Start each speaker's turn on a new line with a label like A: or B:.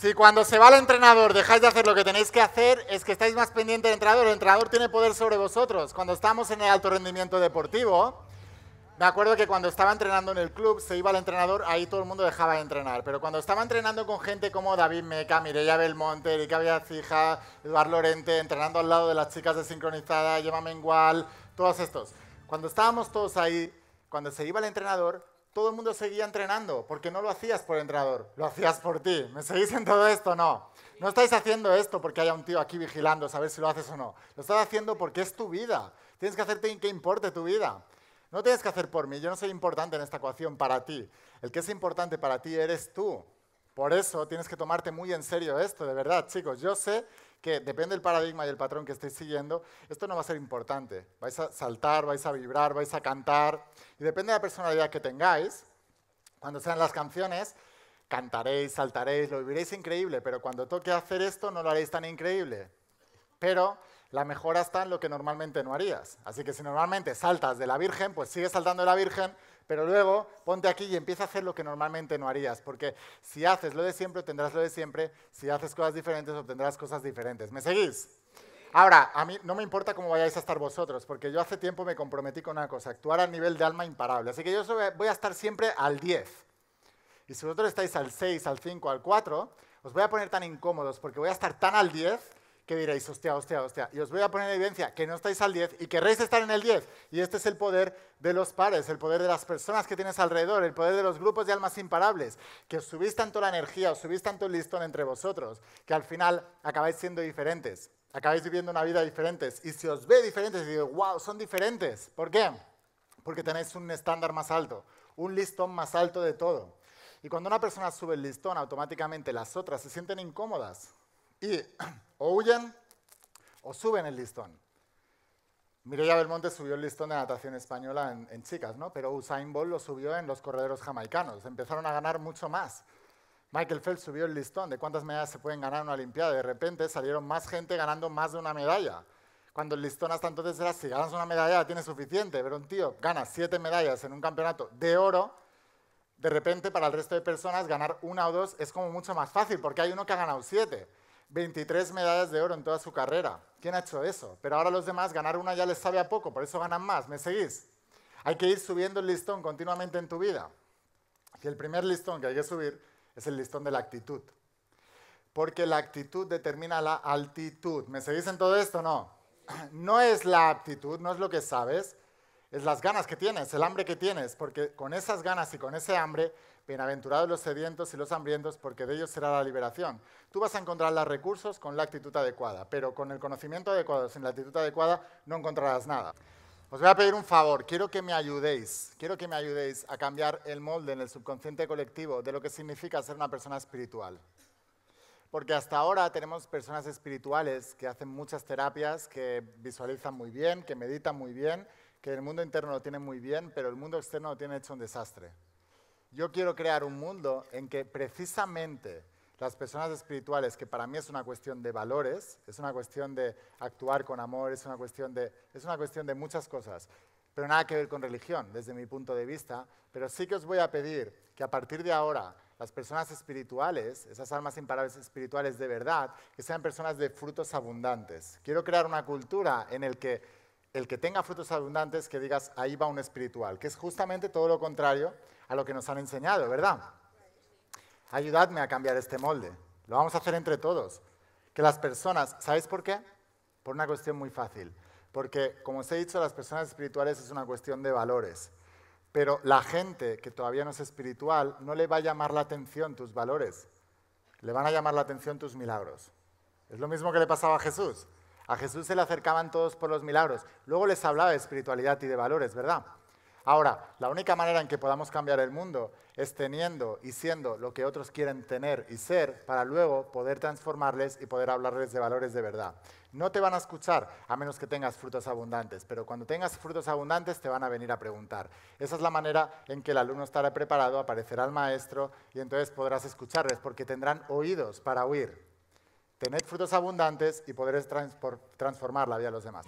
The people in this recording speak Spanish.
A: Si cuando se va el entrenador dejáis de hacer lo que tenéis que hacer, es que estáis más pendiente del entrenador. El entrenador tiene poder sobre vosotros. Cuando estamos en el alto rendimiento deportivo, me acuerdo que cuando estaba entrenando en el club, se iba el entrenador, ahí todo el mundo dejaba de entrenar. Pero cuando estaba entrenando con gente como David Meca, Mireia Belmonte, Erika Villacija, Eduardo Lorente, entrenando al lado de las chicas de sincronizada, Gemma Mengual, todos estos. Cuando estábamos todos ahí, cuando se iba el entrenador, todo el mundo seguía entrenando, porque no lo hacías por entrenador, lo hacías por ti. ¿Me seguís en todo esto? No. No estáis haciendo esto porque haya un tío aquí vigilando a ver si lo haces o no. Lo estás haciendo porque es tu vida. Tienes que hacerte que importe tu vida. No tienes que hacer por mí, yo no soy importante en esta ecuación para ti. El que es importante para ti eres tú. Por eso tienes que tomarte muy en serio esto, de verdad, chicos. Yo sé que depende del paradigma y el patrón que estéis siguiendo, esto no va a ser importante. Vais a saltar, vais a vibrar, vais a cantar. Y depende de la personalidad que tengáis, cuando sean las canciones, cantaréis, saltaréis, lo viviréis increíble, pero cuando toque hacer esto no lo haréis tan increíble. Pero la mejora está en lo que normalmente no harías. Así que si normalmente saltas de la Virgen, pues sigue saltando de la Virgen, pero luego ponte aquí y empieza a hacer lo que normalmente no harías, porque si haces lo de siempre, obtendrás lo de siempre, si haces cosas diferentes, obtendrás cosas diferentes. ¿Me seguís? Ahora, a mí no me importa cómo vayáis a estar vosotros, porque yo hace tiempo me comprometí con una cosa, actuar a nivel de alma imparable. Así que yo voy a estar siempre al 10. Y si vosotros estáis al 6, al 5, al 4, os voy a poner tan incómodos, porque voy a estar tan al 10 que diréis, hostia, hostia, hostia, y os voy a poner en evidencia que no estáis al 10 y querréis estar en el 10. Y este es el poder de los pares, el poder de las personas que tienes alrededor, el poder de los grupos de almas imparables, que os subís tanto la energía, os subís tanto el listón entre vosotros, que al final acabáis siendo diferentes, acabáis viviendo una vida diferente. Y si os ve diferentes, digo, wow, son diferentes. ¿Por qué? Porque tenéis un estándar más alto, un listón más alto de todo. Y cuando una persona sube el listón, automáticamente las otras se sienten incómodas y o huyen o suben el listón. Mireia Belmonte subió el listón de natación española en, chicas, ¿no? pero Usain Bolt lo subió en los corredores jamaicanos. Empezaron a ganar mucho más. Michael Phelps subió el listón de cuántas medallas se pueden ganar en una Olimpiada. De repente salieron más gente ganando más de una medalla. Cuando el listón hasta entonces era, si ganas una medalla tienes suficiente, pero un tío gana siete medallas en un campeonato de oro, de repente para el resto de personas ganar una o dos es como mucho más fácil, porque hay uno que ha ganado siete. 23 medallas de oro en toda su carrera. ¿Quién ha hecho eso? Pero ahora los demás ganar una ya les sabe a poco, por eso ganan más. ¿Me seguís? Hay que ir subiendo el listón continuamente en tu vida. Y el primer listón que hay que subir es el listón de la actitud. Porque la actitud determina la altitud. ¿Me seguís en todo esto? No. No es la actitud, no es lo que sabes, es las ganas que tienes, el hambre que tienes, porque con esas ganas y con ese hambre, bienaventurados los sedientos y los hambrientos, porque de ellos será la liberación. Tú vas a encontrar los recursos con la actitud adecuada, pero con el conocimiento adecuado, sin la actitud adecuada, no encontrarás nada. Os voy a pedir un favor, quiero que me ayudéis, quiero que me ayudéis a cambiar el molde en el subconsciente colectivo de lo que significa ser una persona espiritual. Porque hasta ahora tenemos personas espirituales que hacen muchas terapias, que visualizan muy bien, que meditan muy bien, que el mundo interno lo tiene muy bien, pero el mundo externo lo tiene hecho un desastre. Yo quiero crear un mundo en que precisamente las personas espirituales, que para mí es una cuestión de valores, es una cuestión de actuar con amor, es una cuestión de, es una cuestión de muchas cosas, pero nada que ver con religión desde mi punto de vista, pero sí que os voy a pedir que a partir de ahora las personas espirituales, esas almas imparables espirituales de verdad, que sean personas de frutos abundantes. Quiero crear una cultura en la que el que tenga frutos abundantes, que digas, ahí va un espiritual, que es justamente todo lo contrario a lo que nos han enseñado, ¿verdad? Ayudadme a cambiar este molde. Lo vamos a hacer entre todos. Que las personas, ¿sabéis por qué? Por una cuestión muy fácil. Porque, como os he dicho, las personas espirituales es una cuestión de valores. Pero la gente que todavía no es espiritual no le va a llamar la atención tus valores. Le van a llamar la atención tus milagros. Es lo mismo que le pasaba a Jesús. A Jesús se le acercaban todos por los milagros. Luego les hablaba de espiritualidad y de valores, ¿verdad? Ahora, la única manera en que podamos cambiar el mundo es teniendo y siendo lo que otros quieren tener y ser para luego poder transformarles y poder hablarles de valores de verdad. No te van a escuchar a menos que tengas frutos abundantes, pero cuando tengas frutos abundantes te van a venir a preguntar. Esa es la manera en que el alumno estará preparado, aparecerá al maestro y entonces podrás escucharles porque tendrán oídos para oír tener frutos abundantes y poder transformar la vida de los demás.